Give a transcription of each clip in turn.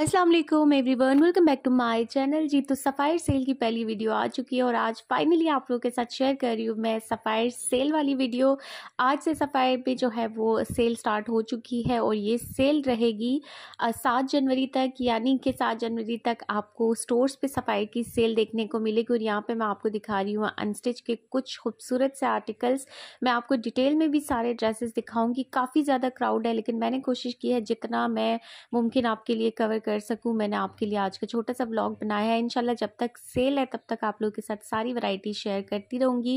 Aslam everyone welcome back to my channel जी तो Sapphire cell की पहली वीडियो आ चुकी है और आज फाइनली आप लोगों के साथ शेयर कर रही हूँ मैं सफ़ायर सेल वाली वीडियो आज से सफ़ायर पे जो है वो सेल स्टार्ट हो चुकी है और ये सेल रहेगी सात जनवरी तक यानी कि सात जनवरी तक आपको स्टोर्स पे सफ़ायर की सेल देखने को मिलेगी और यहाँ पर मैं आपको दिखा रही हूँ अनस्टिच के कुछ खूबसूरत से आर्टिकल्स मैं आपको डिटेल में भी सारे ड्रेसेस दिखाऊँगी काफ़ी ज़्यादा क्राउड है लेकिन मैंने कोशिश की है जितना मैं मुमकिन आपके लिए कवर कर सकूँ मैंने आपके लिए आज का छोटा सा ब्लॉग बनाया है इनशाला जब तक सेल है तब तक आप लोगों के साथ सारी वैरायटी शेयर करती रहूँगी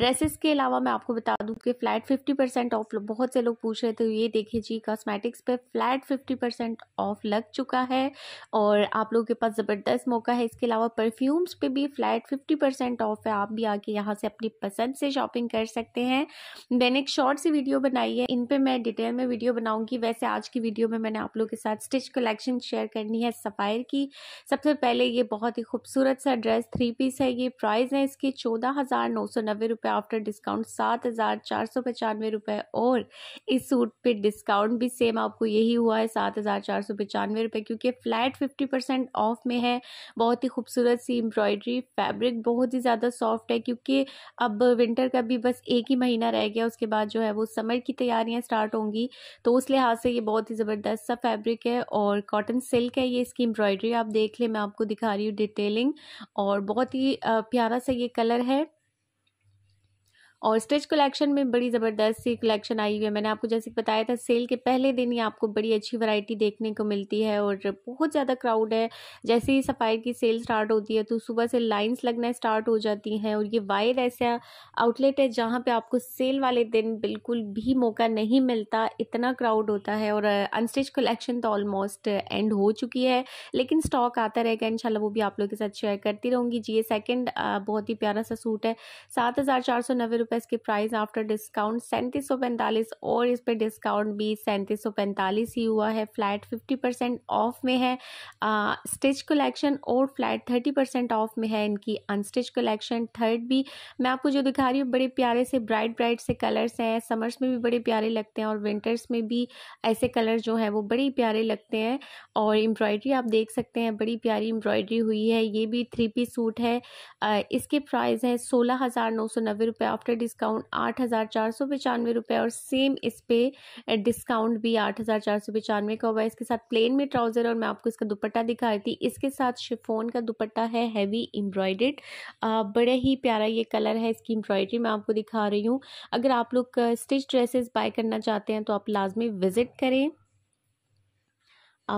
ड्रेसेस के अलावा मैं आपको बता दूँ कि फ़्लैट फिफ्टी परसेंट ऑफ बहुत से लोग पूछ रहे थे तो ये देखिए जी कॉस्मेटिक्स पर फ़्लैट फिफ्टी परसेंट ऑफ लग चुका है और आप लोगों के पास ज़बरदस्त मौका है इसके अलावा परफ्यूम्स पर भी फ़्लैट फिफ्टी परसेंट ऑफ है आप भी आके यहाँ से अपनी पसंद से शॉपिंग कर सकते हैं मैंने एक शॉर्ट सी वीडियो बनाई है इन पर मैं डिटेल में वीडियो बनाऊँगी वैसे आज की वीडियो में मैंने आप लोगों के साथ स्टिच कलेक्शन शेयर करनी है सफ़ायर की सबसे पहले ये बहुत ही खूबसूरत सा ड्रेस थ्री पीस है ये प्राइस है इसके चौदह हज़ार नौ सौ नब्बे रुपये आफ्टर डिस्काउंट सात हज़ार चार सौ पचानवे रुपये और इस सूट पे डिस्काउंट भी सेम आपको यही हुआ है सात हज़ार चार सौ पचानवे रुपये क्योंकि फ़्लैट फिफ्टी परसेंट ऑफ में है बहुत ही खूबसूरत सी एम्ब्रॉयडरी फैब्रिक बहुत ही ज़्यादा सॉफ्ट है क्योंकि अब विंटर का भी बस एक ही महीना रह गया उसके बाद जो है वो समर की तैयारियाँ स्टार्ट होंगी तो उस लिहाज से ये बहुत ही ज़बरदस्त सा फैब्रिक है और कॉटन सिल्क है ये इसकी एम्ब्रॉयडरी आप देख ले मैं आपको दिखा रही हूँ डिटेलिंग और बहुत ही प्यारा सा ये कलर है और स्टिच कलेक्शन में बड़ी ज़बरदस्त सी कलेक्शन आई हुई है मैंने आपको जैसे बताया था सेल के पहले दिन ही आपको बड़ी अच्छी वैरायटी देखने को मिलती है और बहुत ज़्यादा क्राउड है जैसे ही सफाई की सेल स्टार्ट होती है तो सुबह से लाइन्स लगना स्टार्ट हो जाती हैं और ये वायर ऐसा आउटलेट है जहाँ पर आपको सेल वाले दिन बिल्कुल भी मौका नहीं मिलता इतना क्राउड होता है और अनस्टिच कलेक्शन तो ऑलमोस्ट एंड हो चुकी है लेकिन स्टॉक आता रहेगा इन वो भी आप लोग के साथ शेयर करती रहूँगी जी ये सेकेंड बहुत ही प्यारा सा सूट है सात हज़ार चार सौ नब्बे पर इसकी प्राइस आफ्टर डिस्काउंट सैंतीस सौ पैंतालीस और इस पर डिस्काउंट भी सैंतीस सौ पैंतालीस ही हुआ है फ्लैट फिफ्टी परसेंट ऑफ में है स्टिच कलेक्शन और फ्लैट थर्टी परसेंट ऑफ में है इनकी अनस्टिच कलेक्शन थर्ड भी मैं आपको जो दिखा रही हूँ बड़े प्यारे से ब्राइट ब्राइट से कलर्स हैं समर्स में भी बड़े प्यारे लगते हैं और विंटर्स में भी ऐसे कलर जो हैं वो बड़े प्यारे लगते हैं और एम्ब्रॉयड्री आप देख सकते हैं बड़ी प्यारी एम्ब्रॉयड्री हुई है ये भी थ्री पीस सूट है इसके प्राइस है सोलह हज़ार नौ सौ नब्बे रुपये आफ्टर डिस्काउंट आठ हज़ार चार सौ पचानवे रुपये और सेम इस पर डिस्काउंट भी आठ हज़ार चार सौ पचानवे का हुआ इसके साथ प्लेन में ट्राउज़र और मैं आपको इसका दुपट्टा दिखाई थी इसके साथ शिफोन का दुपट्टा है हैवी एम्ब्रॉयडेड बड़े ही प्यारा ये कलर है इसकी एम्ब्रॉयडरी मैं आपको दिखा रही हूँ अगर आप लोग स्टिच ड्रेसेस बाय करना चाहते हैं तो आप लाजमी विज़िट करें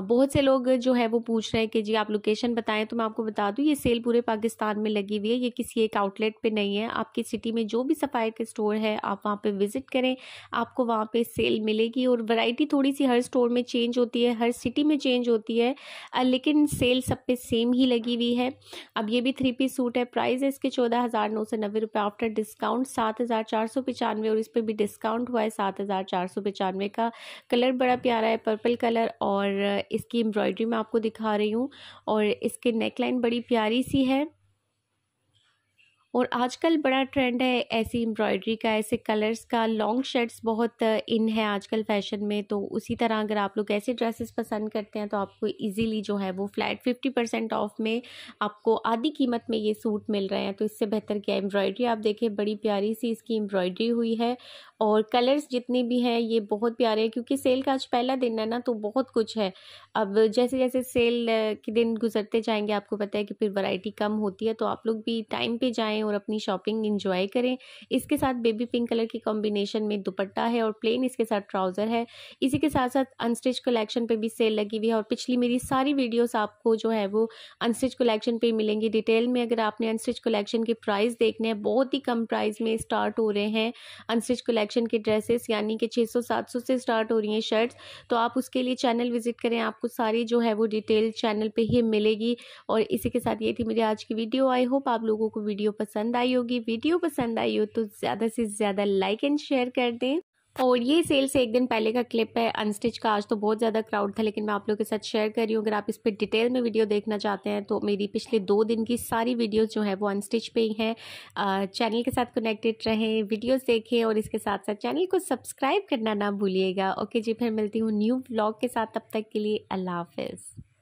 बहुत से लोग जो है वो पूछ रहे हैं कि जी आप लोकेशन बताएं तो मैं आपको बता दूं ये सेल पूरे पाकिस्तान में लगी हुई है ये किसी एक आउटलेट पे नहीं है आपकी सिटी में जो भी सफाई के स्टोर है आप वहाँ पे विज़िट करें आपको वहाँ पे सेल मिलेगी और वैरायटी थोड़ी सी हर स्टोर में चेंज होती है हर सिटी में चेंज होती है लेकिन सेल सब पे सेम ही लगी हुई है अब ये भी थ्री पीस सूट है प्राइस है इसके चौदह हज़ार नौ सौ नब्बे रुपये आफ्टर डिस्काउंट सात हज़ार चार सौ पचानवे और इस पर भी डिस्काउंट हुआ है सात हज़ार चार सौ पचानवे का कलर बड़ा प्यारा है पर्पल कलर और इसकी एम्ब्रॉयडरी मैं आपको दिखा रही हूँ और इसके नेक लाइन बड़ी प्यारी सी है और आजकल बड़ा ट्रेंड है ऐसी एम्ब्रॉयडरी का ऐसे कलर्स का लॉन्ग शर्ट्स बहुत इन है आजकल फैशन में तो उसी तरह अगर आप लोग ऐसे ड्रेसेस पसंद करते हैं तो आपको इजीली जो है वो फ्लैट फिफ्टी परसेंट ऑफ में आपको आधी कीमत में ये सूट मिल रहे हैं तो इससे बेहतर क्या एम्ब्रॉयडरी आप देखें बड़ी प्यारी सी इसकी एम्ब्रॉयडरी हुई है और कलर्स जितने भी हैं ये बहुत प्यारे हैं क्योंकि सेल का आज पहला दिन है ना तो बहुत कुछ है अब जैसे जैसे सेल के दिन गुजरते जाएंगे आपको पता है कि फिर वैरायटी कम होती है तो आप लोग भी टाइम पे जाएं और अपनी शॉपिंग इंजॉय करें इसके साथ बेबी पिंक कलर की कॉम्बिनेशन में दुपट्टा है और प्लेन इसके साथ ट्राउज़र है इसी के साथ साथ अनस्टिच कलेक्शन पे भी सेल लगी हुई है और पिछली मेरी सारी वीडियोस आपको जो है वो अनस्टिच कलेक्शन पर मिलेंगी डिटेल में अगर आपने अनस्टिच कलेक्शन के प्राइस देखने हैं बहुत ही कम प्राइस में स्टार्ट हो रहे हैं अनस्टिच कलेक्शन के ड्रेसेस यानी कि 600-700 से स्टार्ट हो रही हैं शर्ट्स तो आप उसके लिए चैनल विजिट करें आपको सारी जो है वो डिटेल चैनल पर ही मिलेगी और इसी के साथ ये थी मेरी आज की वीडियो आई होप आप लोगों को वीडियो पसंद पसंद आई होगी वीडियो पसंद आई हो तो ज़्यादा से ज़्यादा लाइक एंड शेयर कर दें और ये सेल से एक दिन पहले का क्लिप है अनस्टिच का आज तो बहुत ज़्यादा क्राउड था लेकिन मैं आप लोगों के साथ शेयर कर रही हूँ अगर आप इस पर डिटेल में वीडियो देखना चाहते हैं तो मेरी पिछले दो दिन की सारी वीडियोस जो है वो अनस्टिच पे ही हैं चैनल के साथ कनेक्टेड रहें वीडियोस देखें और इसके साथ साथ चैनल को सब्सक्राइब करना ना भूलिएगा ओके जी फिर मिलती हूँ न्यू ब्लॉग के साथ तब तक के लिए अल्लाह हाफिज़